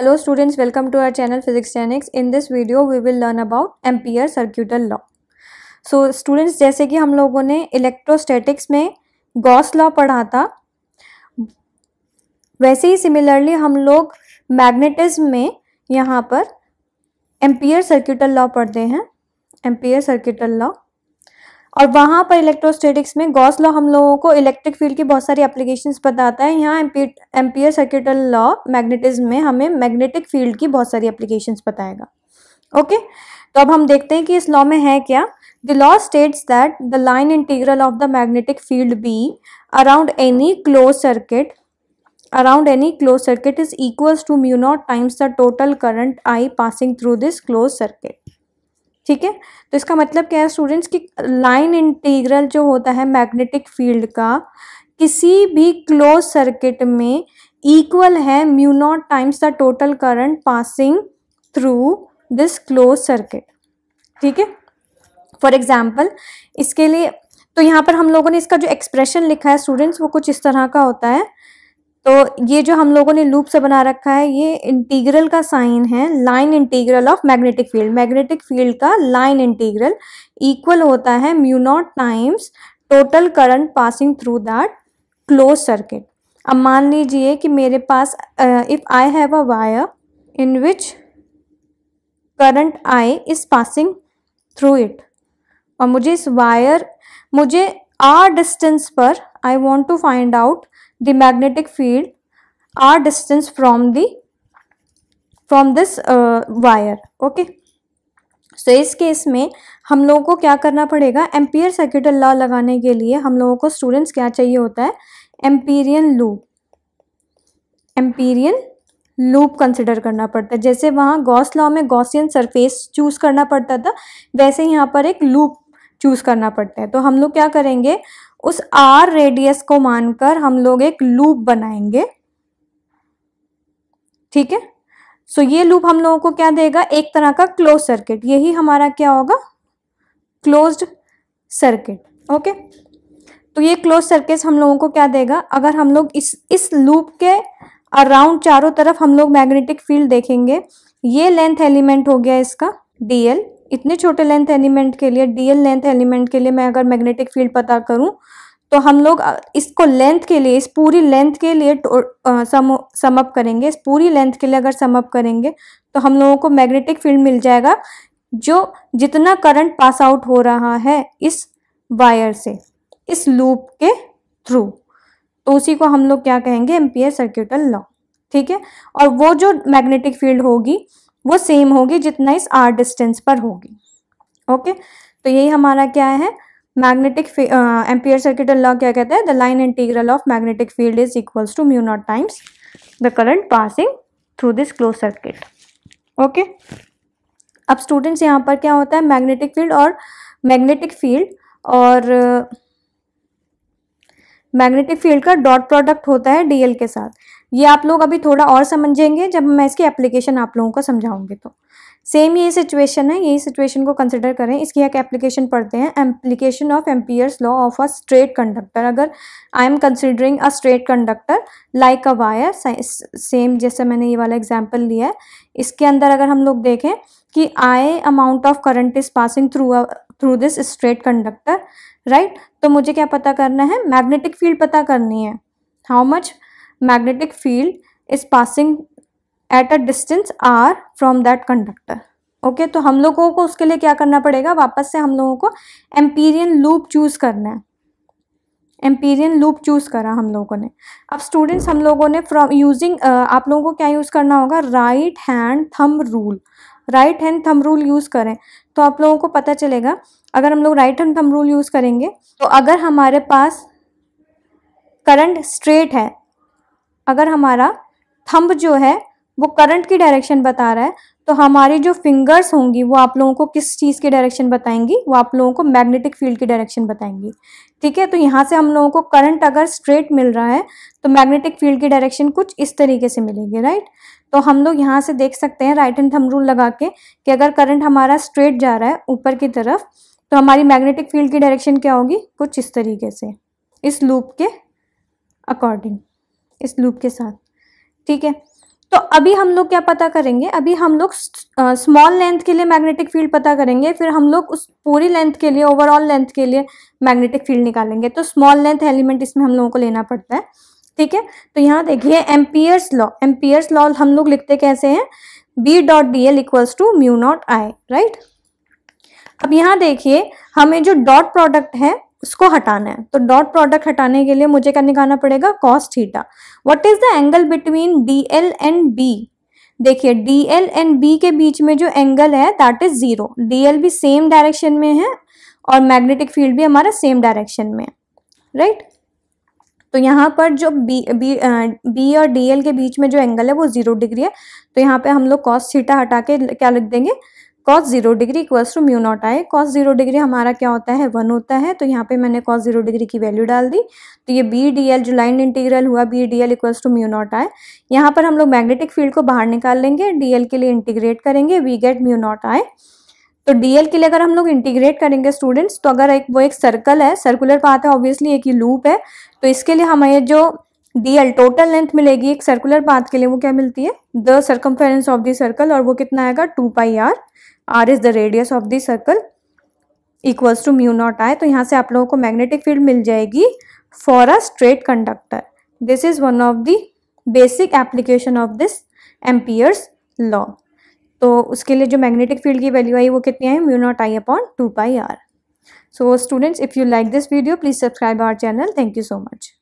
Hello students welcome to our channel physics tanics in this video we will learn about Ampere circuital law so students जैसे कि हम लोगों ने electrostatics में Gauss law पढ़ा था वैसे ही सिमिलरली हम लोग मैग्नेटिज्म में यहाँ पर एम्पियर सर्क्यूटर लॉ पढ़ते हैं एम्पियर सर्क्यूटर लॉ और वहाँ पर इलेक्ट्रोस्टेटिक्स में गॉस लॉ हम लोगों को इलेक्ट्रिक फील्ड की बहुत सारी एप्लीकेशंस बताता है यहाँ एम्पियर सर्किटल लॉ मैग्नेटिज्म में हमें मैग्नेटिक फील्ड की बहुत सारी एप्लीकेशंस बताएगा ओके तो अब हम देखते हैं कि इस लॉ में है क्या the law states that the line integral of the magnetic field B around any close circuit around any close circuit is equals to mu times the total current I passing through this close circuit ठीक है तो इसका मतलब क्या है students कि line integral जो होता है मैग्नेटिक फील्ड का किसी भी क्लोज सर्किट में इक्वल है mu naught times the total current passing through this close circuit ठीक है फॉर एग्जाम्पल इसके लिए तो यहाँ पर हम लोगों ने इसका जो एक्सप्रेशन लिखा है स्टूडेंट्स वो कुछ इस तरह का होता है तो ये जो हम लोगों ने लूप से बना रखा है ये इंटीग्रल का साइन है line integral of magnetic field magnetic field का लाइन इंटीग्रल इक्वल होता है mu naught times total current passing through that close circuit अब मान लीजिए कि मेरे पास if I have a wire in which current I is passing through it और मुझे इस वायर मुझे आर डिस्टेंस पर I want to find out the magnetic field r distance from the from this uh, wire okay so so, इस case में हम लोगों को क्या करना पड़ेगा एम्पियर सर्किट लॉ लगाने के लिए हम लोगों को स्टूडेंट्स क्या चाहिए होता है Amperian loop Amperian loop consider करना पड़ता है जैसे वहाँ गॉस लॉ में गॉसियन सरफेस चूज़ करना पड़ता था वैसे यहाँ पर एक लूप चूज़ करना पड़ता है तो हम लोग क्या करेंगे उस आर रेडियस को मानकर हम लोग एक लूप बनाएंगे ठीक है सो ये लूप हम लोगों को क्या देगा एक तरह का क्लोज सर्किट यही हमारा क्या होगा क्लोज्ड सर्किट ओके तो ये क्लोज सर्किट हम लोगों को क्या देगा अगर हम लोग इस इस लूप के अराउंड चारों तरफ हम लोग मैग्नेटिक फील्ड देखेंगे ये लेंथ एलिमेंट हो गया इसका डीएल इतने छोटे लेंथ एलिमेंट के लिए डीएल लेंथ एलिमेंट के लिए मैं अगर मैग्नेटिक फील्ड पता करूं तो हम लोग इसको लेंथ के लिए इस पूरी लेंथ के लिए सम समअप करेंगे इस पूरी लेंथ के लिए अगर समअप करेंगे तो हम लोगों को मैग्नेटिक फील्ड मिल जाएगा जो जितना करंट पास आउट हो रहा है इस वायर से इस लूप के थ्रू तो उसी को हम लोग क्या कहेंगे एम्पियर सर्क्यूटल लॉ ठीक है और वो जो मैग्नेटिक फील्ड होगी वो सेम होगी जितना इस आर डिस्टेंस पर होगी ओके तो यही हमारा क्या है मैग्नेटिक एम्पियर सर्किट लॉ क्या कहता है the line integral of magnetic field is equals to mu naught times the current passing through this close circuit okay अब स्टूडेंट्स यहाँ पर क्या होता है मैग्नेटिक फील्ड और मैग्नेटिक फील्ड और मैग्नेटिक फील्ड का डॉट प्रोडक्ट होता है डीएल के साथ ये आप लोग अभी थोड़ा और समझेंगे जब मैं इसकी एप्लीकेशन आप लोगों को समझाऊंगी तो सेम यही सिचुएशन है यही सिचुएशन को कंसिडर करें इसकी एक एप्लीकेशन पढ़ते हैं application of Ampere's law of a straight conductor अगर I am considering a straight conductor like a wire same जैसे मैंने ये वाला एग्जाम्पल लिया है इसके अंदर अगर हम लोग देखें कि I amount of current is passing through a through this straight conductor right तो मुझे क्या पता करना है मैग्नेटिक फील्ड पता करनी है how much magnetic field is passing at a distance R from that conductor okay तो हम लोगों को उसके लिए क्या करना पड़ेगा वापस से हम लोगों को एम्पीरियन लूप चूज़ करना है एम्पीरियन लूप चूज़ करा हम लोगों ने अब स्टूडेंट्स हम लोगों ने फ्रॉम यूजिंग आप लोगों को क्या यूज़ करना होगा right hand thumb rule right hand thumb rule use करें तो आप लोगों को पता चलेगा अगर हम लोग right hand thumb rule use करेंगे तो अगर हमारे पास करंट स्ट्रेट है अगर हमारा थंब जो है वो करंट की डायरेक्शन बता रहा है तो हमारी जो फिंगर्स होंगी वो आप लोगों को किस चीज़ की डायरेक्शन बताएंगी वो आप लोगों को मैग्नेटिक फील्ड की डायरेक्शन बताएंगी ठीक है तो यहाँ से हम लोगों को करंट अगर स्ट्रेट मिल रहा है तो मैग्नेटिक फील्ड की डायरेक्शन कुछ इस तरीके से मिलेगी राइट तो हम लोग यहाँ से देख सकते हैं राइट एंड हम रूल लगा के कि अगर करंट हमारा स्ट्रेट जा रहा है ऊपर की तरफ तो हमारी मैग्नेटिक फील्ड की डायरेक्शन क्या होगी कुछ इस तरीके से इस लूप के अकॉर्डिंग इस लूप के साथ ठीक है तो अभी हम लोग क्या पता करेंगे अभी हम लोग स्मॉल लेंथ के लिए मैग्नेटिक फील्ड पता करेंगे फिर हम लोग उस पूरी लेंथ के लिए ओवरऑल लेंथ के लिए मैग्नेटिक फील्ड निकालेंगे तो स्मॉल लेंथ एलिमेंट इसमें हम लोगों को लेना पड़ता है ठीक है तो यहाँ देखिए एम्पियर्स लॉ एम्पियर्स लॉ हम लोग लिखते कैसे हैं B dot D L equals to mu naught I right अब यहाँ देखिए हमें जो डॉट प्रोडक्ट है उसको हटाना है तो डॉट प्रोडक्ट हटाने के लिए मुझे क्या निकालना पड़ेगा cos theta what is the angle between D L and B देखिए डी एल एंड बी के बीच में जो एंगल है that is zero D L भी सेम डायरेक्शन में है और मैग्नेटिक फील्ड भी हमारा सेम डायरेक्शन में है राइट right? तो यहाँ पर जो बी बी बी और डी एल के बीच में जो एंगल है वो जीरो डिग्री है तो यहाँ पे हम लोग कॉस थीटा हटा के क्या लिख देंगे cos zero degree equals to mu naught I cos zero degree हमारा क्या होता है वन होता है तो यहाँ पे मैंने कॉस जीरो डिग्री की वैल्यू डाल दी तो ये बी डी एल जो लाइन इंटीग्रल हुआ B D L equals to mu naught I यहाँ पर हम लोग मैग्नेटिक फील्ड को बाहर निकाल लेंगे डी एल के लिए इंटीग्रेट करेंगे we get mu naught I तो डीएल के लिए अगर हम लोग इंटीग्रेट करेंगे स्टूडेंट्स तो अगर एक वो एक सर्कल है सर्कुलर पाथ है ऑब्वियसली एक ही लूप है तो इसके लिए हमें जो डीएल टोटल लेंथ मिलेगी एक सर्कुलर पाथ के लिए वो क्या मिलती है the circumference of the circle और वो कितना आएगा two pi R R is the radius of the circle equals to mu naught I तो यहाँ से आप लोगों को मैग्नेटिक फील्ड मिल जाएगी for a straight conductor this is one of the basic application of this Ampere's law तो उसके लिए जो मैग्नेटिक फील्ड की वैल्यू आई वो कितनी आई mu naught I upon two pi R so students if you like this video please subscribe our channel thank you so much